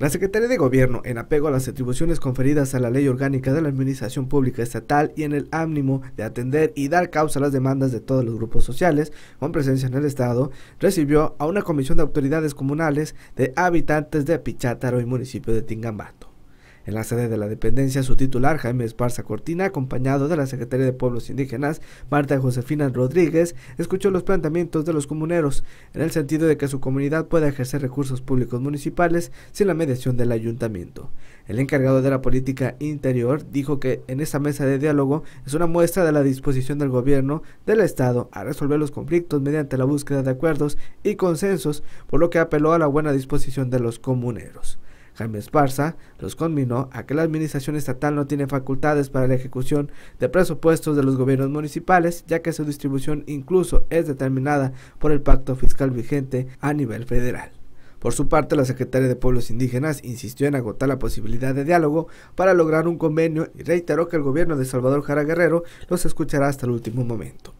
La Secretaría de Gobierno, en apego a las atribuciones conferidas a la Ley Orgánica de la Administración Pública Estatal y en el ánimo de atender y dar causa a las demandas de todos los grupos sociales con presencia en el Estado, recibió a una comisión de autoridades comunales de habitantes de Pichátaro y municipio de Tingambá. En la sede de la dependencia, su titular, Jaime Esparza Cortina, acompañado de la secretaria de Pueblos Indígenas, Marta Josefina Rodríguez, escuchó los planteamientos de los comuneros, en el sentido de que su comunidad pueda ejercer recursos públicos municipales sin la mediación del ayuntamiento. El encargado de la política interior dijo que en esta mesa de diálogo es una muestra de la disposición del gobierno del Estado a resolver los conflictos mediante la búsqueda de acuerdos y consensos, por lo que apeló a la buena disposición de los comuneros. Jaime Esparza los conminó a que la administración estatal no tiene facultades para la ejecución de presupuestos de los gobiernos municipales, ya que su distribución incluso es determinada por el pacto fiscal vigente a nivel federal. Por su parte, la secretaria de Pueblos Indígenas insistió en agotar la posibilidad de diálogo para lograr un convenio y reiteró que el gobierno de Salvador Jara Guerrero los escuchará hasta el último momento.